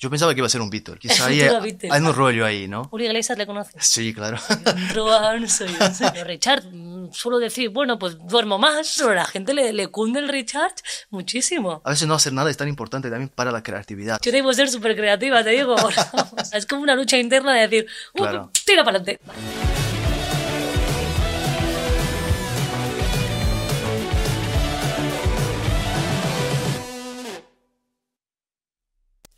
Yo pensaba que iba a ser un Víctor. Quizá hay, hay, un rollo ahí, ¿no? Uri Iglesias le conoce. Sí, claro. Roan, soy, un Richard, suelo decir, bueno, pues duermo más, pero la gente le, le, cunde el Richard muchísimo. A veces no hacer nada es tan importante también para la creatividad. Yo debo ser súper creativa, te digo. es como una lucha interna de decir, uh, claro. tira para adelante.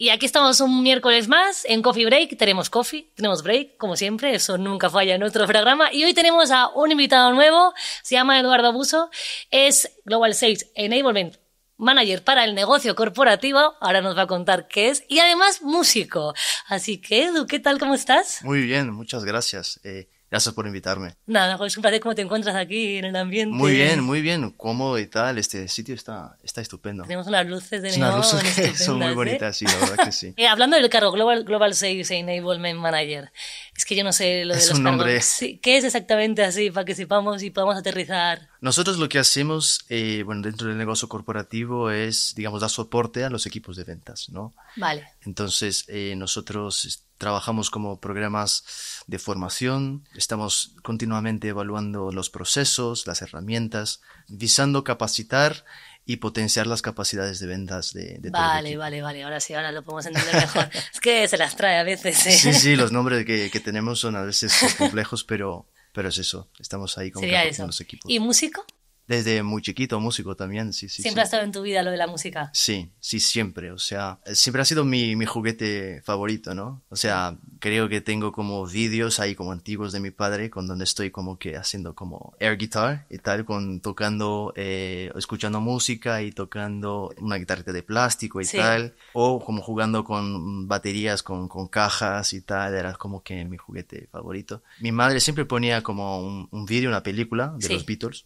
Y aquí estamos un miércoles más en Coffee Break. Tenemos coffee, tenemos break, como siempre, eso nunca falla en nuestro programa. Y hoy tenemos a un invitado nuevo, se llama Eduardo Buso, es Global Sales Enablement Manager para el negocio corporativo. Ahora nos va a contar qué es y además músico. Así que, Edu, ¿qué tal? ¿Cómo estás? Muy bien, muchas gracias. Eh, Gracias por invitarme. Nada, es un placer cómo te encuentras aquí en el ambiente. Muy bien, muy bien, cómodo y tal. Este sitio está, está estupendo. Tenemos unas luces de neón. son muy ¿eh? bonitas, sí, la verdad que sí. Eh, hablando del cargo, Global, Global Sales Enablement Manager. Es que yo no sé lo de es los un nombre. ¿Qué es exactamente así para que sepamos y podamos aterrizar? Nosotros lo que hacemos, eh, bueno, dentro del negocio corporativo es, digamos, dar soporte a los equipos de ventas, ¿no? Vale. Entonces, nosotros Trabajamos como programas de formación, estamos continuamente evaluando los procesos, las herramientas, visando capacitar y potenciar las capacidades de ventas de, Vale, vale, vale. Ahora sí, ahora lo podemos entender mejor. es que se las trae a veces. ¿eh? Sí, sí, los nombres que, tenemos son a veces complejos, pero, pero es eso. Estamos ahí como con los equipos. ¿Y músico? Desde muy chiquito, músico también, sí, sí. ¿Siempre ha estado en tu vida lo de la música? Sí, sí, siempre. O sea, siempre ha sido mi, mi juguete favorito, ¿no? O sea, creo que tengo como vídeos ahí como antiguos de mi padre, con donde estoy como que haciendo como air guitar y tal, con tocando, eh, escuchando música y tocando una guitarra de plástico y tal, o como jugando con baterías, con, con, cajas y tal, era como que mi juguete favorito. Mi madre siempre ponía como un, vídeo, una película de los Beatles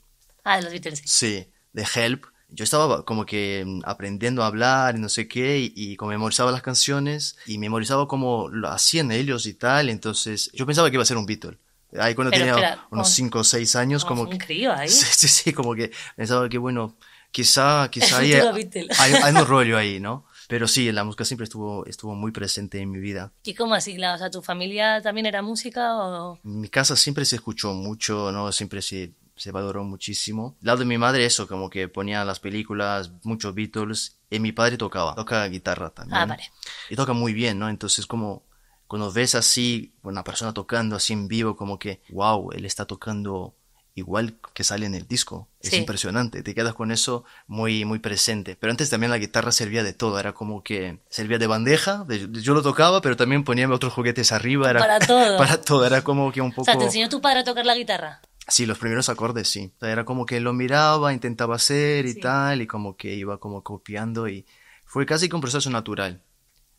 Ah, de los Beatles. Sí, de Help. Yo estaba como que mm, aprendiendo a hablar y no sé qué, y, y como memorizaba las canciones y memorizaba como lo hacían ellos y tal. Entonces, yo pensaba que iba a ser un Beatle. Ahí cuando tenía unos 5 o 6 años, como, que... un Crío ahí. Sí, sí, sí, como que pensaba que, bueno, quizá, quizá hay, hay, un rollo ahí, ¿no? Pero sí, la música siempre estuvo, estuvo muy presente en mi vida. ¿Y cómo así? O sea, ¿tu familia también era música o...? En mi casa siempre se escuchó mucho, ¿no? Siempre se se valoró muchísimo. Lado de mi madre, eso, como que ponía las películas, muchos Beatles, y mi padre tocaba, toca guitarra también. Ah, vale. Y toca muy bien, ¿no? Entonces, como cuando ves así, una persona tocando así en vivo, como que, wow, él está tocando igual que sale en el disco. Es impresionante, te quedas con eso muy, muy presente. Pero antes también la guitarra servía de todo, era como que servía de bandeja, yo lo tocaba, pero también ponía otros juguetes arriba. para todo. para todo, era como que un poco... O sea, ¿te enseñó tu padre a tocar la guitarra? Sí, los primeros acordes, sí. era como que lo miraba, intentaba hacer y tal, y como que iba como copiando y fue casi que un proceso natural.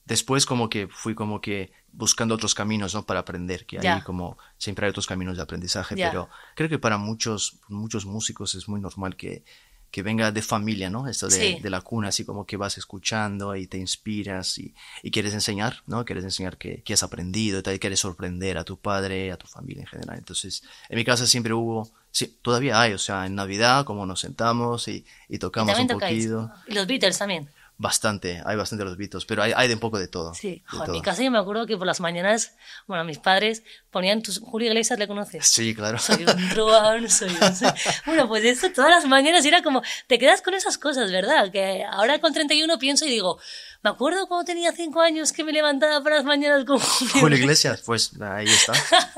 Después como que fui como que buscando otros caminos, ¿no? Para aprender, que ahí como siempre hay otros caminos de aprendizaje, pero creo que para muchos, muchos músicos es muy normal que que venga de familia, ¿no? Esto de, la cuna, así como que vas escuchando y te inspiras y, quieres enseñar, ¿no? Quieres enseñar que, has aprendido y tal, quieres sorprender a tu padre, a tu familia en general. Entonces, en mi casa siempre hubo, sí, todavía hay, o sea, en Navidad, como nos sentamos y, tocamos y un poquito. Y Los Beatles también bastante, hay bastante los Beatles, pero hay, de un poco de todo. Sí, en mi casa yo me acuerdo que por las mañanas, bueno, mis padres ponían, tus, Julio Iglesias le conoces. Sí, claro. Soy un truán, soy Bueno, pues eso todas las mañanas era como, te quedas con esas cosas, ¿verdad? Que ahora con 31 pienso y digo, me acuerdo cuando tenía 5 años que me levantaba para las mañanas con Julio, Julio Iglesias. Pues ahí está,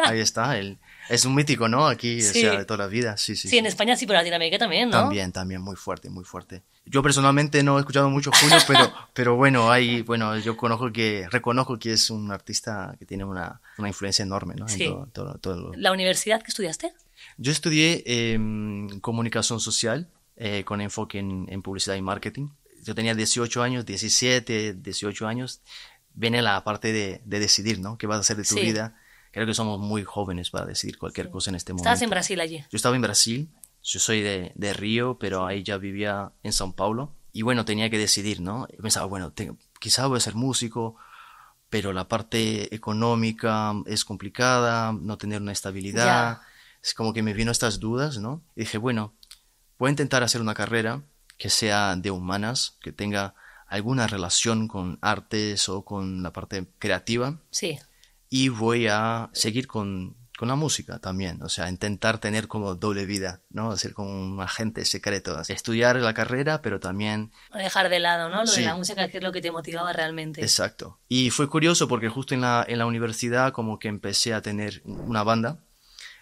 ahí está, el es un mítico, ¿no? Aquí, o sea, de toda la vida. Sí, sí. Sí, en España sí, pero en Latinoamérica también, ¿no? También, también, muy fuerte, muy fuerte. Yo personalmente no he escuchado mucho Julio, pero, pero bueno, hay, bueno, yo conozco que, reconozco que es un artista que tiene una, influencia enorme, ¿no? En todo, ¿La universidad que estudiaste? Yo estudié em, comunicación social eh, con enfoque en, publicidad y marketing. Yo tenía 18 años, 17, 18 años. Viene la parte de, decidir, ¿no? ¿Qué vas a hacer de tu sí. vida? Creo que somos muy jóvenes para decidir cualquier cosa en este momento. ¿Estás en Brasil allí? Yo estaba en Brasil, yo soy de, de Río, pero ahí ya vivía en São Paulo. Y bueno, tenía que decidir, ¿no? Pensaba, bueno, quizá voy a ser músico, pero la parte económica es complicada, no tener una estabilidad. Es como que me vino estas dudas, ¿no? Y dije, bueno, voy a intentar hacer una carrera que sea de humanas, que tenga alguna relación con artes o con la parte creativa. Sí y voy a seguir con, con la música también, o sea, intentar tener como doble vida, ¿no? Ser como un agente secreto, estudiar la carrera, pero también... Dejar de lado, ¿no? Lo de la música, que es lo que te motivaba realmente. Exacto. Y fue curioso porque justo en la, en la universidad como que empecé a tener una banda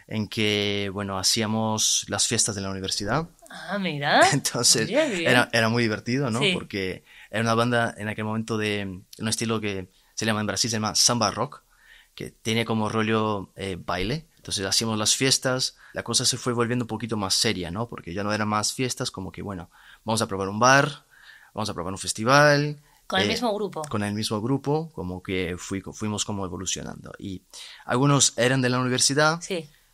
en que, bueno, hacíamos las fiestas de la universidad. Ah, mira. Entonces, era, era, muy divertido, ¿no? Porque era una banda en aquel momento de un estilo que se llama en Brasil, se llama samba rock que tiene como rollo eh, baile. Entonces hacíamos las fiestas, la cosa se fue volviendo un poquito más seria, ¿no? Porque ya no eran más fiestas, como que, bueno, vamos a probar un bar, vamos a probar un festival. Con el eh, mismo grupo. Con el mismo grupo, como que fuimos como evolucionando. Y algunos eran de la universidad,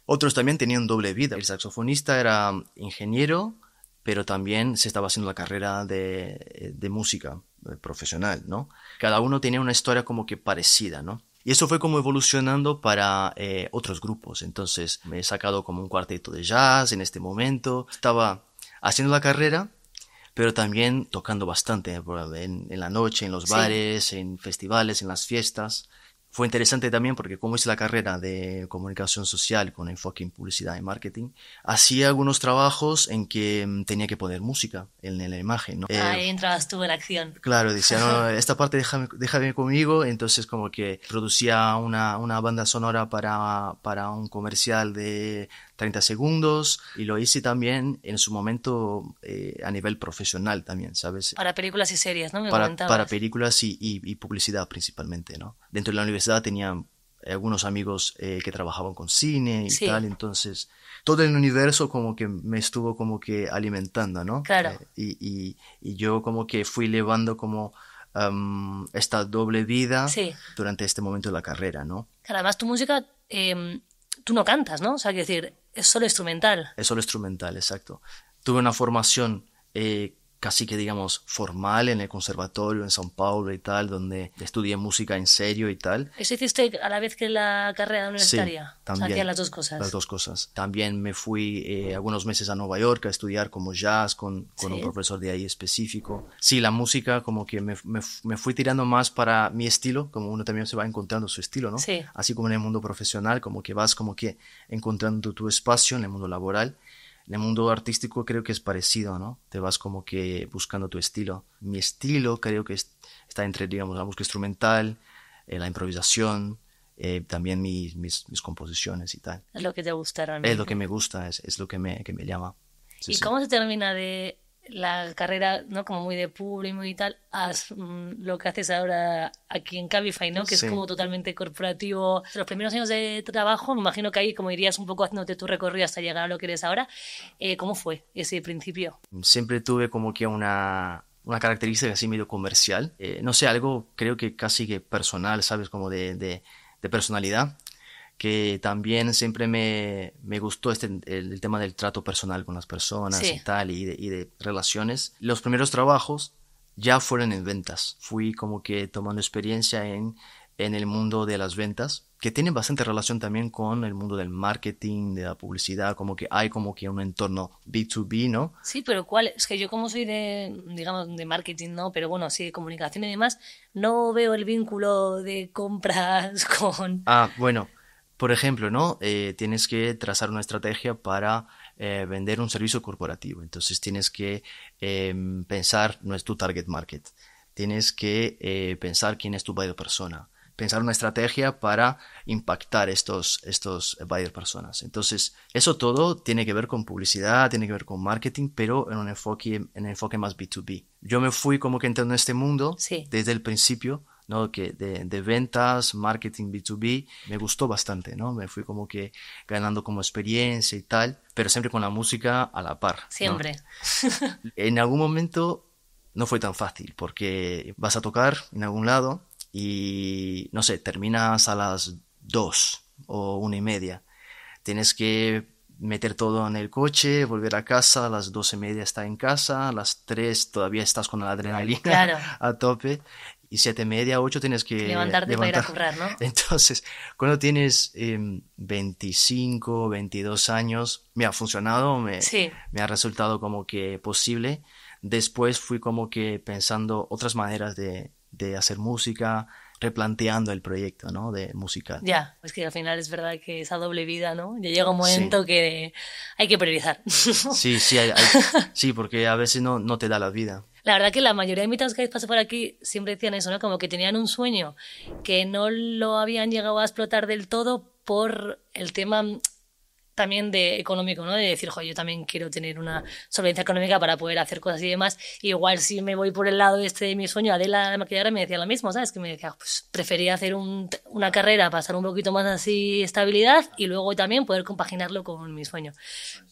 otros también tenían doble vida. El saxofonista era ingeniero, pero también se estaba haciendo la carrera de, eh, de música profesional, ¿no? Cada uno tenía una historia como que parecida, ¿no? Y eso fue como evolucionando para eh, otros grupos. Entonces me he sacado como un cuarteto de jazz en este momento. Estaba haciendo la carrera, pero también tocando bastante en, la noche, en los bares, en festivales, en las fiestas. Fue interesante también porque como es la carrera de comunicación social con enfoque en publicidad y marketing, hacía algunos trabajos en que mm, tenía que poner música en, la imagen. ¿no? Eh, Ahí entrabas tú en acción. Claro, decía, no, esta parte déjame, déjame, conmigo, entonces como que producía una, una banda sonora para, para un comercial de, 30 segundos y lo hice también en su momento eh, a nivel profesional también, ¿sabes? Para películas y series, ¿no? Me para, para, películas y, y, publicidad principalmente, ¿no? Dentro de la universidad tenía eh, algunos amigos eh, que trabajaban con cine y tal, entonces todo el universo como que me estuvo como que alimentando, ¿no? Claro. y, y yo como que fui llevando como... esta doble vida durante este momento de la carrera, ¿no? Claro, además tu música, em, tú no cantas, ¿no? O sea, quiero decir, es solo instrumental. Es solo instrumental, exacto. Tuve una formación eh, casi que digamos formal en el conservatorio en San Paulo y tal, donde estudié música en serio y tal. ¿Eso hiciste a la vez que la carrera universitaria? también. O sea, las dos cosas. Las dos cosas. También me fui eh, algunos meses a Nueva York a estudiar como jazz con, un profesor de ahí específico. Sí, la música como que me, fui tirando más para mi estilo, como uno también se va encontrando su estilo, ¿no? Sí. Así como en el mundo profesional, como que vas como que encontrando tu espacio en el mundo laboral en el mundo artístico creo que es parecido, ¿no? Te vas como que buscando tu estilo. Mi estilo creo que está entre, digamos, la música instrumental, eh, la improvisación, eh, también mis, mis, composiciones y tal. Es lo que te realmente. Es lo que me gusta, es, es lo que me, que me llama. ¿Y cómo se termina de la carrera, ¿no? Como muy de público y tal, mm, lo que haces ahora aquí en Cabify, ¿no? Que es como totalmente corporativo. Los primeros años de trabajo, me imagino que ahí como dirías un poco haciéndote tu recorrido hasta llegar a lo que eres ahora. Eh, ¿Cómo fue ese principio? Siempre tuve como que una, característica así medio comercial. Eh, no sé, algo creo que casi que personal, ¿sabes? Como de, de personalidad que también siempre me, gustó este, el, tema del trato personal con las personas y tal, y de, relaciones. Los primeros trabajos ya fueron en ventas. Fui como que tomando experiencia en, en el mundo de las ventas, que tiene bastante relación también con el mundo del marketing, de la publicidad, como que hay como que un entorno B2B, ¿no? Sí, pero ¿cuál? Es que yo como soy de, digamos, de marketing, ¿no? Pero bueno, sí, de comunicación y demás, no veo el vínculo de compras con... Ah, bueno, por ejemplo, ¿no? Eh, tienes que trazar una estrategia para eh, vender un servicio corporativo. Entonces tienes que em, pensar, no es tu target market. Tienes que eh, pensar quién es tu buyer persona. Pensar una estrategia para impactar estos, estos buyer personas. Entonces, eso todo tiene que ver con publicidad, tiene que ver con marketing, pero en un enfoque, en enfoque más B2B. Yo me fui como que entrando en este mundo desde el principio ¿no? que de, ventas, marketing B2B, me gustó bastante, ¿no? Me fui como que ganando como experiencia y tal, pero siempre con la música a la par. Siempre. en algún momento no fue tan fácil, porque vas a tocar en algún lado y, no sé, terminas a las dos o una y media. Tienes que meter todo en el coche, volver a casa, a las dos y media está en casa, a las tres todavía estás con la adrenalina a tope y siete y media, ocho tienes que levantarte para ir a currar, ¿no? Entonces, cuando tienes 25, em, 22 años, me ha funcionado, me, ha resultado como que posible. Después fui como que pensando otras maneras de, de hacer música, replanteando el proyecto, ¿no? De musical. Ya, es que al final es verdad que esa doble vida, ¿no? Ya llega un momento que hay que priorizar. Sí, sí, porque a veces no, no te da la vida. La verdad que la mayoría de invitados que habéis pasado por aquí siempre decían eso, ¿no? Como que tenían un sueño que no lo habían llegado a explotar del todo por el tema también de económico, ¿no? De decir, jo, yo también quiero tener una solvencia económica para poder hacer cosas y demás. igual si me voy por el lado este de mi sueño, Adela, la maquilladora, me decía lo mismo, ¿sabes? Que me decía, pues prefería hacer una carrera, pasar un poquito más así estabilidad y luego también poder compaginarlo con mi sueño.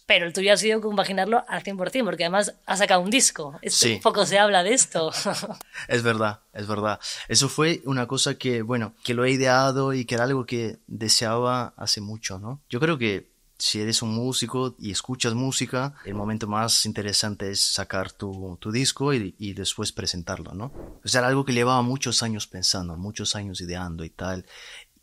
Pero el tuyo ha sido compaginarlo al 100%, porque además ha sacado un disco. Es, sí. Poco se habla de esto. es verdad, es verdad. Eso fue una cosa que, bueno, que lo he ideado y que era algo que deseaba hace mucho, ¿no? Yo creo que si eres un músico y escuchas música, el momento más interesante es sacar tu, tu disco y, después presentarlo, ¿no? O sea, algo que llevaba muchos años pensando, muchos años ideando y tal,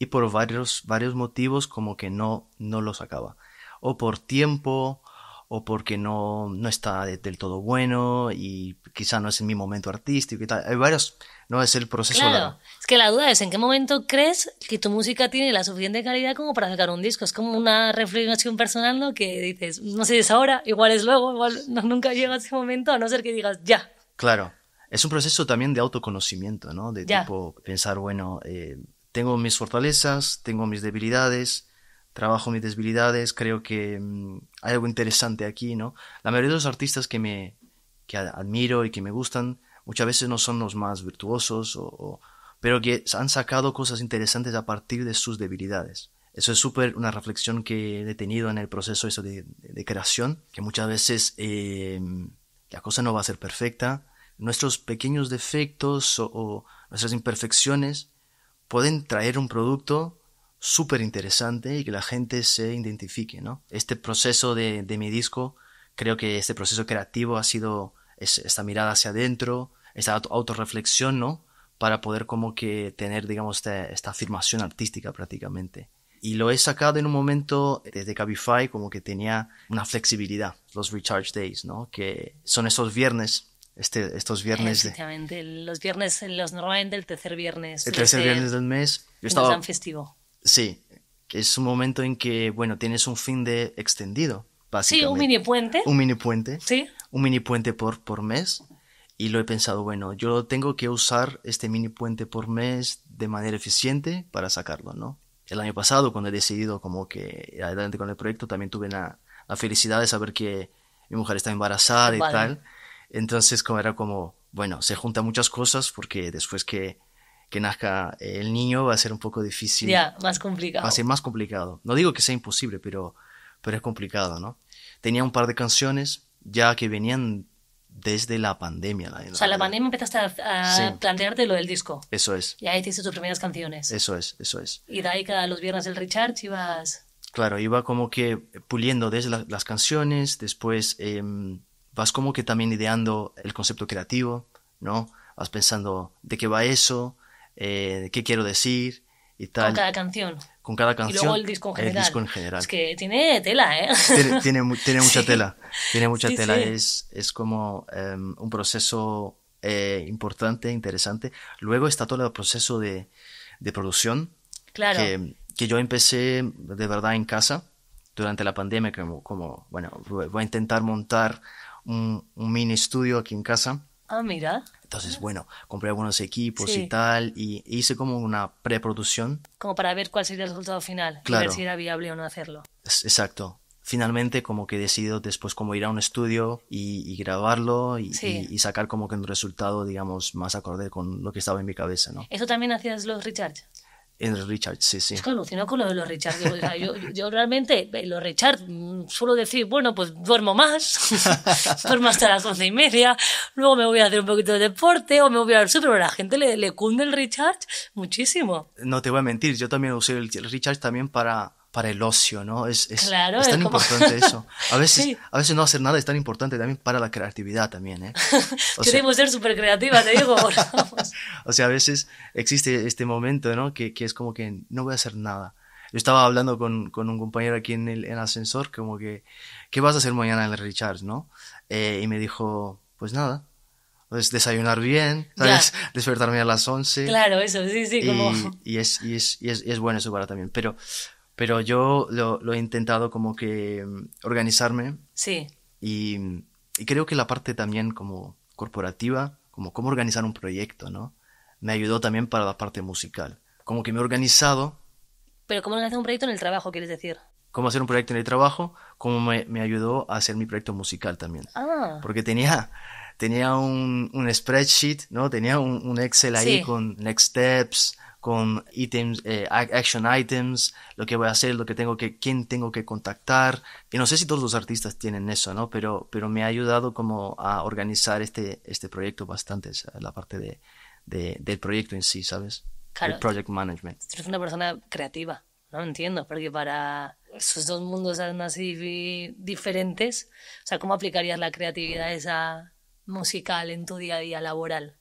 y por varios, varios motivos como que no, no lo sacaba. O por tiempo, o porque no, no está del todo bueno y quizá no es en mi momento artístico y tal. Hay varios, ¿no? Es el proceso. Claro, es que la duda es en qué momento crees que tu música tiene la suficiente calidad como para sacar un disco. Es como una reflexión personal, ¿no? Que dices, no sé si es ahora, igual es luego, igual nunca llega ese momento, a no ser que digas ya. Claro, es un proceso también de autoconocimiento, ¿no? De tipo pensar, bueno, eh, tengo mis fortalezas, tengo mis debilidades, trabajo mis debilidades, creo que mm, hay algo interesante aquí, ¿no? La mayoría de los artistas que me que admiro y que me gustan muchas veces no son los más virtuosos, pero que han sacado cosas interesantes a partir de sus debilidades. Eso es súper una reflexión que he tenido en el proceso de, creación, que muchas veces em, la cosa no va a ser perfecta. Nuestros pequeños defectos o, nuestras imperfecciones pueden traer un producto súper interesante y que la gente se identifique, Este proceso de, mi disco, creo que este proceso creativo ha sido esta mirada hacia adentro, esta autorreflexión, ¿no? Para poder como que tener, digamos, esta, afirmación artística prácticamente. Y lo he sacado en un momento desde Cabify como que tenía una flexibilidad, los Recharge Days, ¿no? Que son esos viernes este, estos viernes. Exactamente, los viernes, los normalmente el tercer viernes. El tercer viernes del mes. Yo estaba, festivo. Sí, es un momento en que, bueno, tienes un fin de extendido, básicamente. Sí, un mini puente. Un mini puente. Sí. Un mini puente por, por mes y lo he pensado, bueno, yo tengo que usar este mini puente por mes de manera eficiente para sacarlo, ¿no? El año pasado, cuando he decidido como que adelante con el proyecto, también tuve la, felicidad de saber que mi mujer está embarazada y tal. Entonces, como era como, bueno, se juntan muchas cosas porque después que, que nazca eh, el niño va a ser un poco difícil. Ya, más complicado. Va a ser más complicado. No digo que sea imposible, pero, pero es complicado, ¿no? Tenía un par de canciones ya que venían desde la pandemia. La, o sea, la, pandemia empezaste a, plantearte lo del disco. Eso es. Y ahí hiciste tus primeras canciones. Eso es, eso es. Y de ahí cada los viernes del Richard ibas... Claro, iba como que puliendo desde las canciones, después em, vas como que también ideando el concepto creativo, ¿no? Vas pensando de qué va eso, eh, qué quiero decir, con cada canción. Con cada canción. Y luego el disco en general. Es que tiene tela, ¿eh? Tiene, tiene, mucha tela. Tiene mucha tela. Es, es, como em, un proceso eh, importante, interesante. Luego está todo el proceso de, de producción. Claro. Que, que, yo empecé de verdad en casa durante la pandemia, como, como bueno, voy a intentar montar un, un mini estudio aquí en casa. Ah, mira. Entonces, bueno, compré algunos equipos y tal, y hice como una preproducción. Como para ver cuál sería el resultado final, claro. ver si era viable o no hacerlo. exacto. Finalmente, como que decido después como ir a un estudio y, grabarlo y, sacar como que un resultado, digamos, más acorde con lo que estaba en mi cabeza, ¿no? ¿Eso también hacías los Richards? En el Richard, sí, sí. Es que alucinó con lo de los Richard. Yo, realmente, eh, los Richard, mm, suelo decir, bueno, pues duermo más, duermo hasta las once y media, luego me voy a hacer un poquito de deporte o me voy a ver súper, pero a la gente le, le cunde el Richard muchísimo. No te voy a mentir, yo también usé el Richard también para para el ocio, ¿no? Es, es, claro, tan importante eso. A veces, a veces no hacer nada es tan importante también para la creatividad también, ¿eh? Queremos ser súper creativas, te digo. o sea, a veces existe este momento, ¿no? Que, que, es como que no voy a hacer nada. Yo estaba hablando con, con un compañero aquí en el, ascensor, como que, ¿qué vas a hacer mañana en el Richards, no? Eh, y me dijo, pues nada, pues desayunar bien, ¿sabes? despertarme a las 11. Claro, eso, sí, sí, como... Y, es, y, es, y, es, y es bueno eso para también, pero pero yo lo, he intentado como que mm, organizarme. Sí. Y, creo que la parte también como corporativa, como cómo organizar un proyecto, ¿no? Me ayudó también para la parte musical. Como que me he organizado. Pero ¿cómo organizar un proyecto en el trabajo, quieres decir? Cómo hacer un proyecto en el trabajo, cómo me, ayudó a hacer mi proyecto musical también. Ah. Porque tenía, tenía un, spreadsheet, ¿no? Tenía un, Excel ahí con next steps, con items eh, action items, lo que voy a hacer, lo que tengo que, quién tengo que contactar. Y no sé si todos los artistas tienen eso, ¿no? Pero, pero me ha ayudado como a organizar este, este proyecto bastante, la parte del proyecto en sí, ¿sabes? El project management. Eres una persona creativa, no entiendo, porque para esos dos mundos así diferentes, o sea, ¿cómo aplicarías la creatividad esa musical en tu día a día laboral?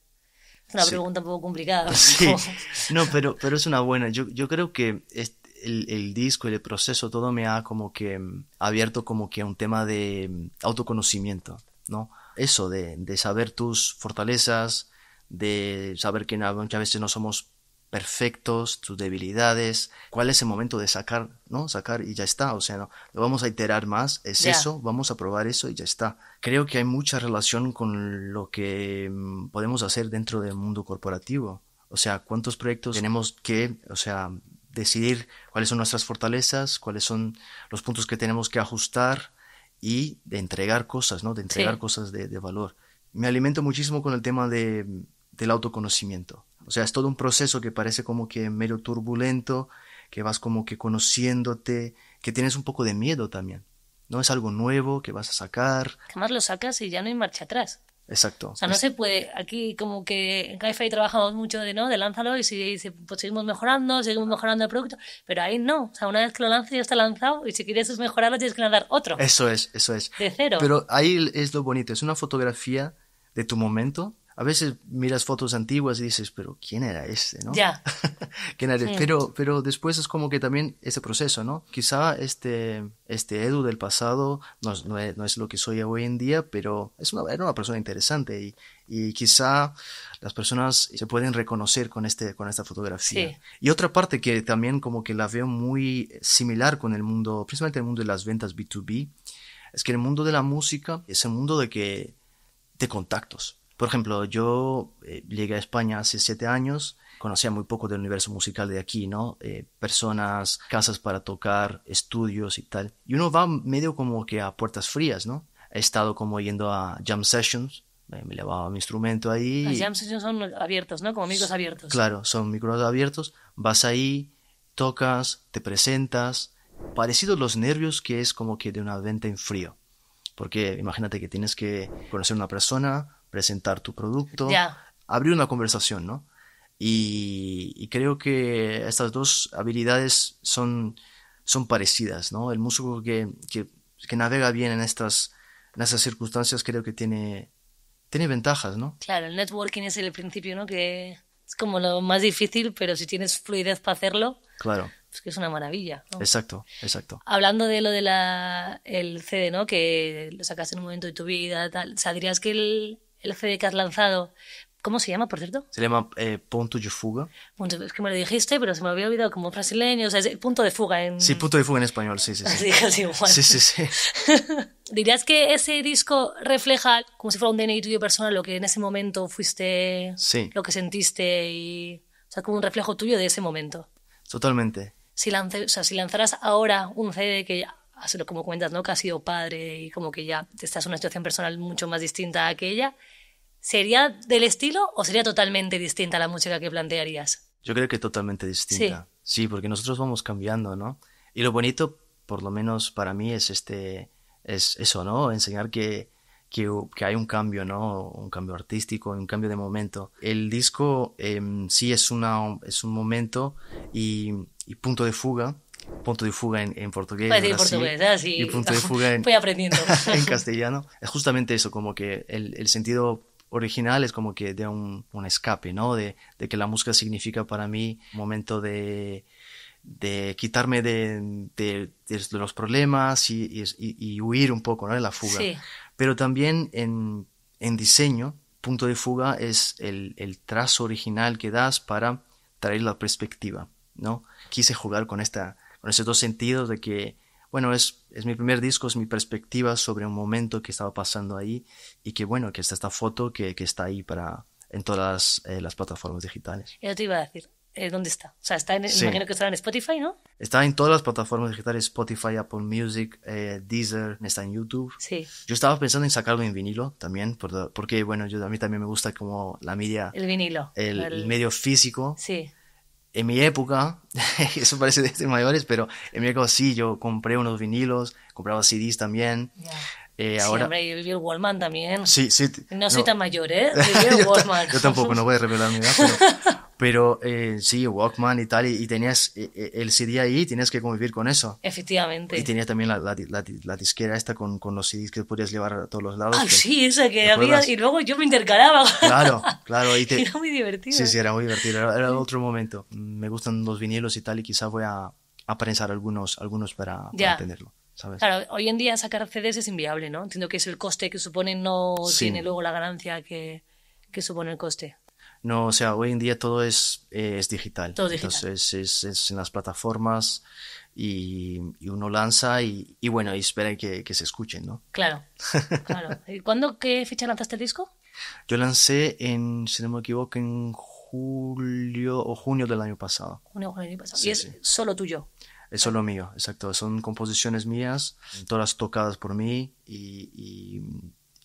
Es una pregunta un poco complicada. no, pero, pero es una buena. Yo, yo creo que el, el, disco, el proceso, todo me ha como que mm, abierto como que a un tema de mm, autoconocimiento, ¿no? Eso, de, de saber tus fortalezas, de saber que muchas veces no somos perfectos, tus debilidades, cuál es el momento de sacar, ¿no? Sacar y ya está, o sea, no, lo vamos a iterar más, es eso, vamos a probar eso y ya está. Creo que hay mucha relación con lo que mm, podemos hacer dentro del mundo corporativo, o sea, cuántos proyectos tenemos que, o sea, decidir cuáles son nuestras fortalezas, cuáles son los puntos que tenemos que ajustar y de entregar cosas, ¿no? De entregar cosas de, de valor. Me alimento muchísimo con el tema de, del autoconocimiento o sea, es todo un proceso que parece como que medio turbulento, que vas como que conociéndote, que tienes un poco de miedo también. No es algo nuevo que vas a sacar. Jamás lo sacas y ya no hay marcha atrás. Exacto. O sea, no se puede. Aquí como que en Caifá trabajamos mucho de, ¿no? de lánzalo y si, si pues seguimos mejorando, seguimos mejorando el producto, pero ahí no. O sea, una vez que lo lanzas ya está lanzado y si quieres mejorarlo tienes que lanzar otro. Eso es, eso es. De cero. Pero ahí es lo bonito, es una fotografía de tu momento a veces miras fotos antiguas y dices, pero ¿quién era este? ¿no? Ya. ¿Quién era? Pero, pero después es como que también ese proceso, ¿no? Quizá este, este Edu del pasado no, es, lo que soy hoy en día, pero es una, era una persona interesante y, y quizá las personas se pueden reconocer con, este, con esta fotografía. Sí. Y otra parte que también como que la veo muy similar con el mundo, principalmente el mundo de las ventas B2B, es que el mundo de la música es el mundo de que de contactos. Por ejemplo, yo eh, llegué a España hace siete años, conocía muy poco del universo musical de aquí, ¿no? Eh, personas, casas para tocar, estudios y tal. Y uno va medio como que a puertas frías, ¿no? He estado como yendo a jam sessions, eh, me llevaba mi instrumento ahí. Las jam sessions son abiertas, ¿no? Como micros abiertos. Claro, son micros abiertos. Vas ahí, tocas, te presentas. Parecido a los nervios que es como que de una venta en frío. Porque imagínate que tienes que conocer a una persona, presentar tu producto, abrir una conversación, ¿no? Y, creo que estas dos habilidades son, son parecidas, ¿no? El músico que, navega bien en estas, en esas circunstancias creo que tiene, tiene ventajas, ¿no? Claro, el networking es el principio, ¿no? Que es como lo más difícil, pero si tienes fluidez para hacerlo, claro. es pues que es una maravilla. Exacto, exacto. Hablando de lo del CD, ¿no? Que lo sacaste en un momento de tu vida, tal. que el, el CD que has lanzado. ¿Cómo se llama, por cierto? Se llama eh, Punto de Fuga. Punto, es que me lo dijiste, pero se me había olvidado como brasileño. O sea, es punto de fuga en. Sí, punto de fuga en español, sí, sí. sí. Así, igual. Sí, sí, sí. ¿Dirías que ese disco refleja, como si fuera un DNI tuyo personal, lo que en ese momento fuiste. Lo que sentiste y. O sea, como un reflejo tuyo de ese momento. Totalmente. Si, o sea, si lanzaras ahora un CD que hacerlo como cuentas, ¿no? Que has sido padre y como que ya estás en una situación personal mucho más distinta a aquella. ¿Sería del estilo o sería totalmente distinta a la música que plantearías? Yo creo que totalmente distinta. Sí. sí, porque nosotros vamos cambiando, ¿no? Y lo bonito, por lo menos para mí, es este, es eso, ¿no? Enseñar que, que, que, hay un cambio, ¿no? Un cambio artístico, un cambio de momento. El disco em, sí es, una, es un momento y punto de fuga, punto de fuga en, portugués. portugués, ah, sí. Y punto de fuga en, aprendiendo. en castellano. Es justamente eso, como que el, el sentido original es como que de un, un escape, ¿no? De, de, que la música significa para mí un momento de, de quitarme de, de, los problemas y, y, huir un poco, ¿no? De la fuga. Sí. Pero también en, en, diseño, punto de fuga es el, el trazo original que das para traer la perspectiva, ¿no? Quise jugar con esta en esos dos sentidos de que, bueno, es, es mi primer disco, es mi perspectiva sobre un momento que estaba pasando ahí y que, bueno, que está esta foto que, que está ahí para en todas las eh, plataformas digitales. Yo te iba a decir, eh, ¿dónde está? O sea, está en, imagino que está en Spotify, ¿no? Está en todas las plataformas digitales, Spotify, Apple Music, eh, Deezer, está en YouTube. Sí. Yo estaba pensando en sacarlo en vinilo también, porque, bueno, yo, a mí también me gusta como la media... El vinilo. El, el... medio físico. Sí en mi época, eso parece de mayores, pero en mi época sí, yo compré unos vinilos, compraba CDs también. Eh, ahora... Sí, hombre, yo viví el Wallman también. Sí, sí. No, soy tan mayor, ¿eh? Viví el yo yo tampoco, no voy a revelar mi edad, pero, Pero eh, sí, Walkman y tal, y, tenías eh, eh, el CD ahí tenías que convivir con eso. Efectivamente. Y tenías también la, la, la, disquera esta con, con, los CDs que podías llevar a todos los lados. Ah, sí, esa que había, y luego yo me intercalaba. Claro, claro. era muy divertido. Sí, sí, era muy divertido, era, otro momento. Mm, me gustan los vinilos y tal, y quizás voy a, a algunos, algunos para, para tenerlo. Claro, hoy en día sacar CDs es inviable, ¿no? Entiendo que es el coste que supone, no tiene luego la ganancia que, que supone el coste. No, o sea, hoy en día todo es, eh, es digital. Todo digital. Entonces es, en las plataformas y, uno lanza y, bueno, y espera que, se escuchen, ¿no? Claro, claro. ¿Y cuándo, qué fecha lanzaste el disco? Yo lancé en, si no me equivoco, en julio o junio del año pasado. Junio del año pasado. y es solo tuyo. Es solo mío, exacto. Son composiciones mías, todas tocadas por mí y, y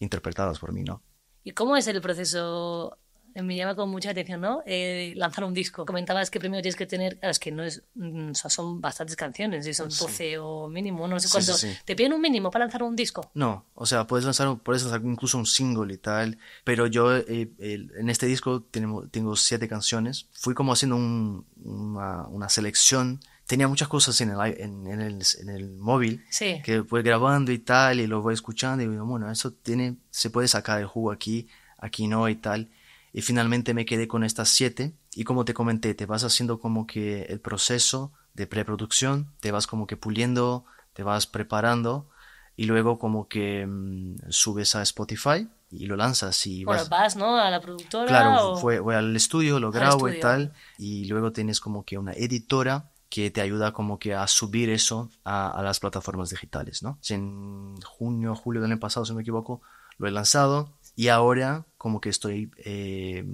interpretadas por mí, ¿no? ¿Y cómo es el proceso me llama con mucha atención, ¿no? Eh, lanzar un disco. Comentabas que primero tienes que tener, ah, es que no es, mm, son bastantes canciones, y son 12 o mínimo, no sé cuánto. ¿Te piden un mínimo para lanzar un disco? No, o sea, puedes lanzar, puedes lanzar incluso un single y tal, pero yo eh, en este disco tengo, tengo siete canciones. Fui como haciendo un, una, selección tenía muchas cosas en el, en, el, móvil sí. que voy grabando y tal, y lo voy escuchando y digo, bueno, eso tiene, se puede sacar el jugo aquí, aquí no y tal. Y finalmente me quedé con estas siete y como te comenté, te vas haciendo como que el proceso de preproducción, te vas como que puliendo, te vas preparando y luego como que mm, subes a Spotify y lo lanzas y vas, bueno, vas ¿no? A la productora. Claro, fue, voy al estudio, lo grabo y tal y luego tienes como que una editora que te ayuda como que a subir eso a, a las plataformas digitales, ¿no? En junio, julio del año pasado, si no me equivoco, lo he lanzado y ahora como que estoy eh,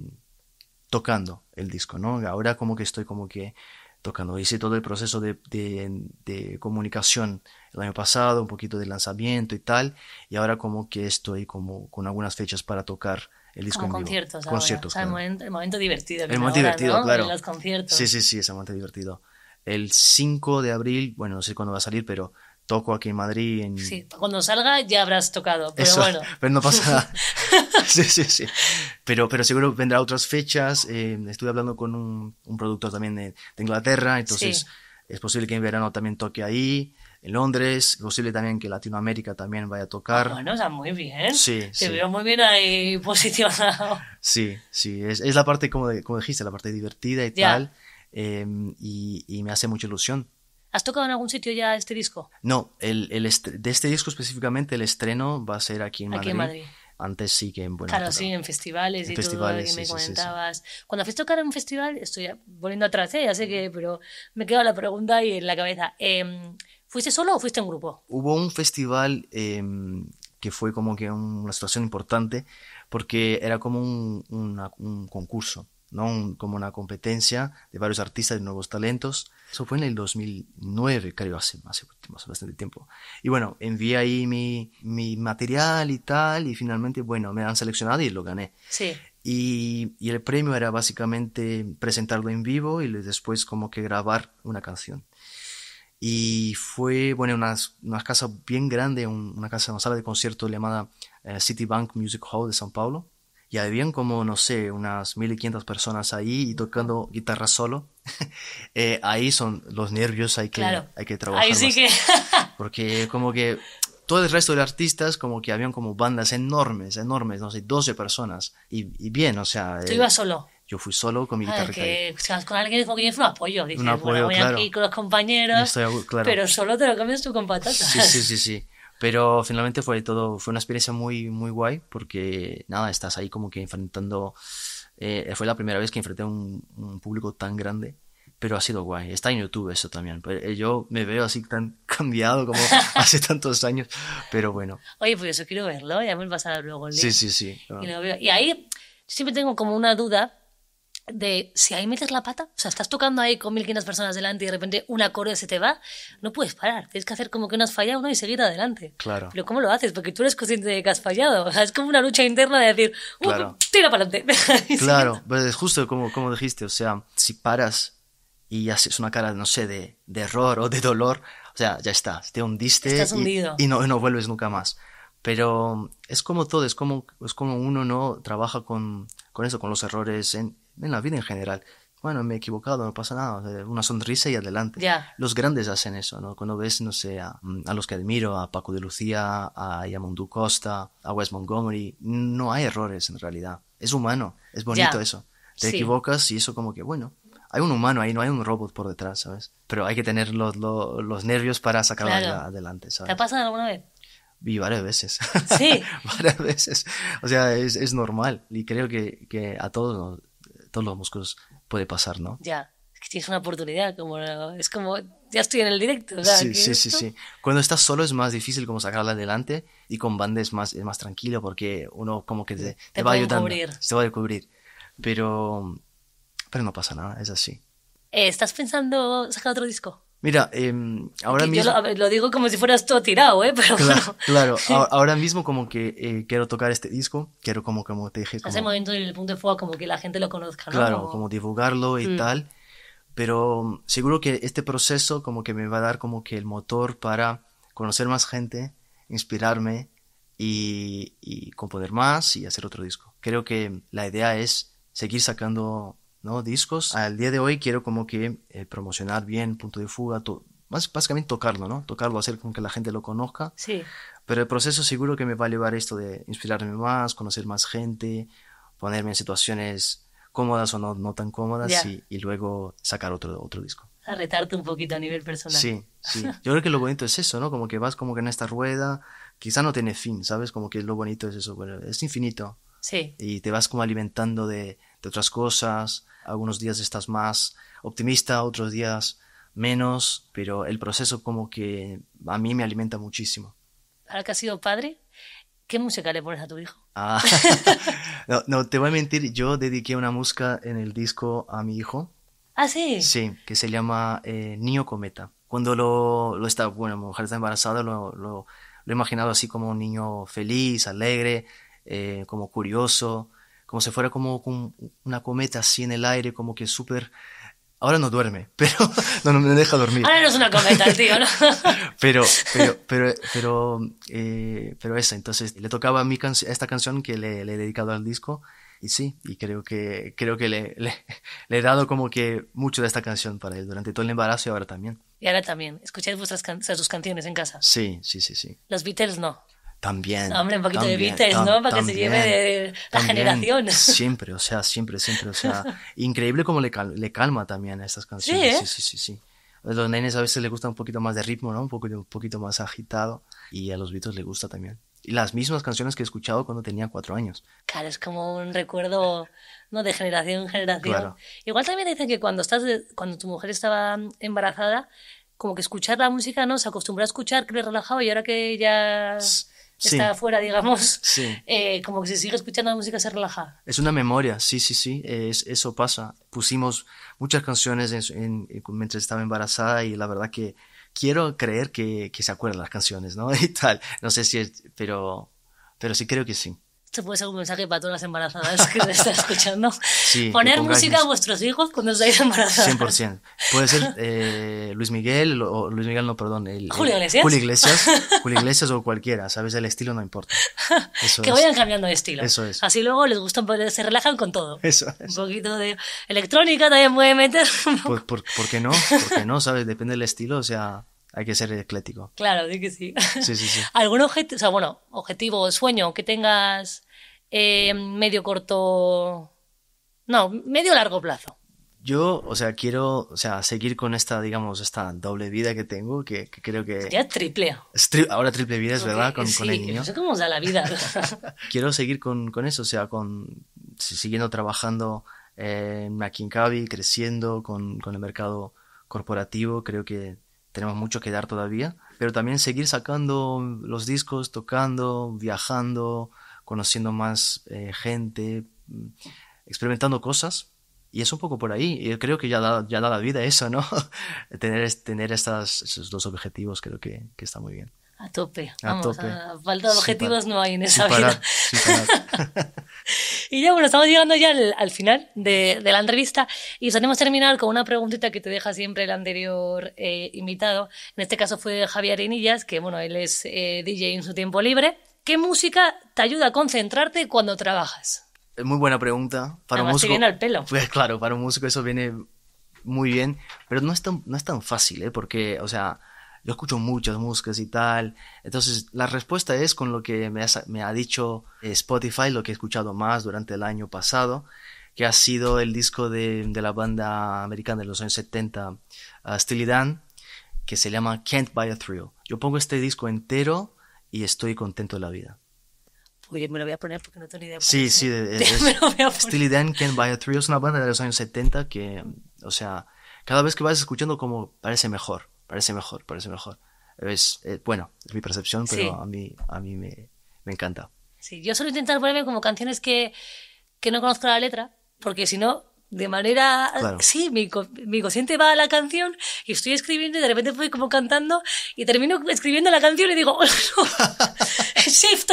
tocando el disco, ¿no? Ahora como que estoy como que tocando. Hice todo el proceso de, de, comunicación el año pasado, un poquito de lanzamiento y tal, y ahora como que estoy como con algunas fechas para tocar el disco con conciertos, o sea, el, momento, divertido. El momento divertido, claro. los conciertos. Sí, sí, sí, es el momento divertido. El 5 de abril, bueno, no sé cuándo va a salir, pero toco aquí en Madrid. Sí, cuando salga ya habrás tocado, pero bueno. Pero no pasa nada. sí, sí, sí. Pero, pero seguro vendrá otras fechas. Eh, estuve hablando con un, un productor también de, Inglaterra, entonces es posible que en verano también toque ahí. En Londres, es posible también que Latinoamérica también vaya a tocar. Ah, bueno, o sea, muy bien. Sí, Te sí. veo muy bien ahí posicionado. Sí, sí, es, la parte, como, como dijiste, la parte divertida y tal. Eh, y, y me hace mucha ilusión ¿Has tocado en algún sitio ya este disco? No, el, el de este disco específicamente el estreno va a ser aquí en Madrid. Aquí en Madrid. Antes sí que en Buenos Claro, sí, en festivales y festivales, que me comentabas. Cuando fuiste a tocar en un festival, estoy volviendo atrás, ¿eh? ya sé que, mm. pero me queda la pregunta ahí en la cabeza. Em, ¿Fuiste solo o fuiste en grupo? Hubo un festival em, que fue como que una situación importante porque era como un, un concurso como una competencia de varios artistas de nuevos talentos. Eso fue en el 2009, creo, hace, hace, bastante tiempo. Y bueno, envié ahí mi, mi, material y tal, y finalmente, bueno, me han seleccionado y lo gané. Sí. Y, y, el premio era básicamente presentarlo en vivo y después como que grabar una canción. Y fue, bueno, una, una casa bien grande, una casa, una sala de concierto llamada eh, Citibank Music Hall de São Paulo y habían como, no sé, unas 1500 personas ahí y tocando guitarra solo. Eh, ahí son los nervios, hay que, hay que trabajar. Ahí sí que... porque como que todo el resto de artistas, como que habían como bandas enormes, enormes, no sé, 12 personas. Y, bien, o sea... ¿Tú eh, ibas solo? Yo fui solo con mi ah, guitarra. Que, o sea, con alguien como que un apoyo. Dices, bueno, voy aquí con los compañeros, pero solo te lo comes tú con patatas. Sí, sí, sí, sí. Pero finalmente fue todo, fue una experiencia muy, muy guay porque nada, estás ahí como que enfrentando, eh, fue la primera vez que enfrenté a un, público tan grande, pero ha sido guay. Está en YouTube eso también. Eh, yo me veo así tan cambiado como hace tantos años, pero bueno. Oye, pues eso quiero verlo, ya me pasar luego el link. Sí, sí, sí. y ahí siempre tengo como una duda de si ahí metes la pata, o sea, estás tocando ahí con 1500 personas delante y de repente un acorde se te va, no puedes parar, tienes que hacer como que no has fallado uno y seguir adelante. Claro. Pero ¿cómo lo haces? Porque tú eres consciente de que has fallado, o sea, es como una lucha interna de decir, ¡Uh, claro. tira para adelante. claro, pues es justo como, como dijiste, o sea, si paras y haces una cara, no sé, de, de error o de dolor, o sea, ya está, te hundiste y, no, no vuelves nunca más. Pero es como todo, es como, es como uno no trabaja con, con eso, con los errores en, en la vida en general. Bueno, me he equivocado, no pasa nada, una sonrisa y adelante. Los grandes hacen eso, ¿no? Cuando ves, no sé, mm, a, los que admiro, a Paco de Lucía, a yamondu Costa, a Wes Montgomery, no hay errores en realidad. Es humano, es bonito eso. Te equivocas y eso como que, bueno, hay un humano ahí, no hay un robot por detrás, ¿sabes? Pero hay que tener los, nervios para sacar adelante, ¿sabes? ¿Te ha pasado alguna vez? Vi varias veces. Sí. varias veces. O sea, es, normal. Y creo que, que a todos nos, todos los músculos puede pasar, ¿no? Ya, es que tienes una oportunidad, como es como ya estoy en el directo. sí, sí, sí, sí. Cuando estás solo es más difícil como sacarla adelante y con banda es más, es más tranquilo porque uno como que te, va ayudando, se te va a descubrir Pero, pero no pasa nada, es así. Eh, ¿Estás pensando sacar otro disco? Mira, em, ahora mismo... Yo lo, digo como si fueras todo tirado, ¿eh? Pero claro, claro. ahora mismo como que eh, quiero tocar este disco, quiero como, como te dije... Como... un momento en el punto de fuego, como que la gente lo conozca, ¿no? Claro, como, divulgarlo y mm. tal. Pero mm, seguro que este proceso como que me va a dar como que el motor para conocer más gente, inspirarme y, y componer más y hacer otro disco. Creo que la idea es seguir sacando discos. Al día de hoy quiero como que eh, promocionar bien Punto de Fuga, más básicamente tocarlo, ¿no? Tocarlo, hacer con que la gente lo conozca. Sí. Pero el proceso seguro que me va a llevar esto de inspirarme más, conocer más gente, ponerme en situaciones cómodas o no, no tan cómodas y, luego sacar otro, otro disco. A retarte un poquito a nivel personal. Sí, sí. Yo creo que lo bonito es eso, ¿no? Como que vas como que en esta rueda, quizá no tiene fin, ¿sabes? Como que lo bonito es eso, es infinito. Sí. Y te vas como alimentando de, de otras cosas, algunos días estás más optimista, otros días menos, pero el proceso como que a mí me alimenta muchísimo. Ahora que has sido padre, ¿qué música le pones a tu hijo? Ah, no, te voy a mentir, yo dediqué una música en el disco a mi hijo. Ah, sí. Sí, que se llama eh, Niño Cometa. Cuando lo, lo está, bueno, mi mujer está embarazada, lo, lo, he imaginado así como un niño feliz, alegre, eh, como curioso, como si fuera como, una cometa así en el aire, como que súper... Ahora no duerme, pero no, me deja dormir. Ahora no es una cometa, tío, ¿no? pero, pero, pero, eh, pero, esa, entonces le tocaba a mi esta canción que le, he dedicado al disco y sí, y creo que, creo que le, he dado como que mucho de esta canción para él durante todo el embarazo y ahora también. Y ahora también. ¿Escucháis vuestras sus canciones en casa? Sí, sí, sí, sí. Los Beatles no. También. hombre, un poquito de Beatles, ¿no? Para que se lleve de la generación. Siempre, o sea, siempre, siempre. O sea, increíble cómo le, le calma también a estas canciones. ¿eh? ¿Sí? sí, sí, sí, A los nenes a veces les gusta un poquito más de ritmo, ¿no? Un poquito, un poquito más agitado. Y a los Beatles les gusta también. Y las mismas canciones que he escuchado cuando tenía cuatro años. Claro, es como un recuerdo ¿no? de generación en generación. Claro. Igual también dicen que cuando, estás cuando tu mujer estaba embarazada, como que escuchar la música, ¿no? Se acostumbró a escuchar, que le relajaba y ahora que ya está afuera, digamos, eh, como que se sigue escuchando música, se relaja. Es una memoria, sí, sí, sí, es, eso pasa. Pusimos muchas canciones en, eh, mientras estaba embarazada y la verdad que quiero creer que, que se acuerdan las canciones, ¿no? Y tal, no sé si es, pero, pero sí creo que sí. Esto puede ser un mensaje para todas las embarazadas que me están escuchando. Poner música a vuestros hijos cuando estéis embarazadas. 100%. Puede ser eh, Luis Miguel, o Luis Miguel no, perdón. El, Julio Iglesias. Julio Iglesias, Julio Iglesias o cualquiera, ¿sabes? El estilo no importa. que vayan cambiando de estilo. Eso es. Así luego les gusta, pues, se relajan con todo. Eso es. Un poquito de electrónica también puede meter. Pues Por, por, ¿Por qué no? ¿Por qué no? ¿Sabes? Depende del estilo, o sea... Hay que ser eclético. Claro, sí que sí. Sí, sí, sí. ¿Algún objetivo, o sea, bueno, objetivo sueño que tengas eh, medio corto, no, medio largo plazo? Yo, o sea, quiero, o sea, seguir con esta, digamos, esta doble vida que tengo, que, creo que... Ya triple. ahora triple vida, es verdad, con, el niño. No sé cómo da la vida. quiero seguir con, eso, o sea, con siguiendo trabajando en McKincavi, creciendo con, con el mercado corporativo, creo que tenemos mucho que dar todavía, pero también seguir sacando los discos, tocando, viajando, conociendo más eh, gente, experimentando cosas. Y es un poco por ahí. Yo creo que ya da, ya la vida eso, ¿no? tener, tener esos dos objetivos creo que, que está muy bien. A tope. falta de objetivos no hay en esa vida. y ya, bueno, estamos llegando ya al, final de, la entrevista y os terminar con una preguntita que te deja siempre el anterior eh, invitado. En este caso fue Javier Enillas, que bueno, él es eh, DJ en su tiempo libre. ¿Qué música te ayuda a concentrarte cuando trabajas? Muy buena pregunta. Para pelo. Pues claro, para un músico eso viene muy bien, pero no es tan, no es tan fácil, ¿eh? porque, o sea yo escucho muchas músicas y tal. Entonces, la respuesta es con lo que me, ha dicho eh, Spotify, lo que he escuchado más durante el año pasado, que ha sido el disco de, la banda americana de los años 70, uh, ah, Dan, que se llama Can't Buy a Thrill. Yo pongo este disco entero y estoy contento de la vida. Oye, me lo voy a poner porque no tengo ni idea. Sí, sí, es, me Dan, Can't Buy a Thrill es una banda de los años 70 que, o sea, cada vez que vas escuchando como parece mejor. Parece mejor, parece mejor. Es, eh, bueno, es mi percepción, pero a mí, a mí me, me, encanta. Sí, yo suelo intentar ponerme como canciones que, que no conozco la letra, porque si no, de manera... Sí, mi, mi consciente va a la canción y estoy escribiendo y de repente voy como cantando y termino escribiendo la canción y digo, shift,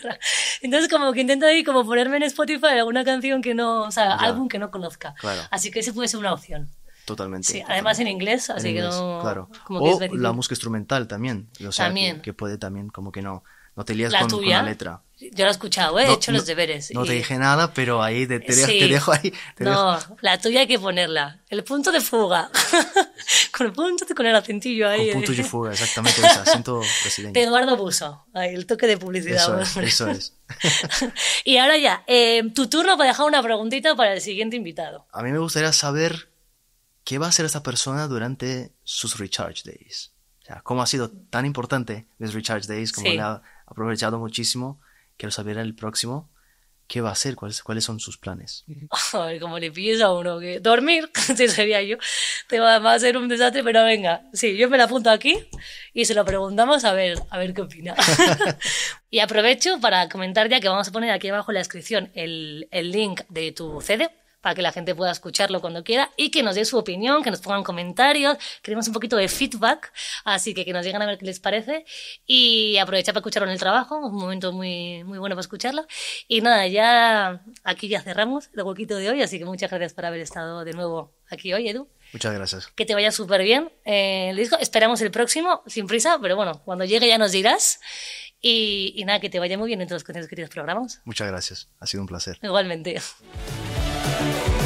Entonces como que intento ahí como ponerme en Spotify alguna canción que no, o sea, álbum que no conozca. Claro. Así que ese puede ser una opción. Totalmente. Sí, además en inglés, así que no. Como la música instrumental también. O sea, también. Que, puede también, como que no. No te lías con, la letra. Yo la he escuchado, he hecho los deberes. No te dije nada, pero ahí te, dejo ahí. no, la tuya hay que ponerla. El punto de fuga. con el punto, de, con el acentillo ahí. punto de fuga, exactamente. El acento brasileño. Eduardo Buso. el toque de publicidad. Eso es. y ahora ya, eh, tu turno para dejar una preguntita para el siguiente invitado. A mí me gustaría saber ¿qué va a hacer esta persona durante sus recharge days? O sea, ¿cómo ha sido tan importante mis recharge days? ¿Cómo le ha aprovechado muchísimo? Quiero saber en el próximo qué va a hacer, cuáles, son sus planes. A ver, ¿cómo le pides a uno que dormir? si sería yo, te va a hacer un desastre, pero venga, sí, yo me la apunto aquí y se lo preguntamos a ver, a ver qué opina. y aprovecho para comentar ya que vamos a poner aquí abajo en la descripción el, el link de tu CD para que la gente pueda escucharlo cuando quiera y que nos dé su opinión, que nos pongan comentarios. Queremos un poquito de feedback, así que que nos lleguen a ver qué les parece y aprovechar para escucharlo en el trabajo, un momento muy, muy bueno para escucharlo. Y nada, ya aquí ya cerramos el huequito de hoy, así que muchas gracias por haber estado de nuevo aquí hoy, Edu. Muchas gracias. Que te vaya súper bien eh, el disco. Esperamos el próximo, sin prisa, pero bueno, cuando llegue ya nos dirás. Y, nada, que te vaya muy bien en todos los que programas. Muchas gracias. Ha sido un placer. Igualmente. Thank you.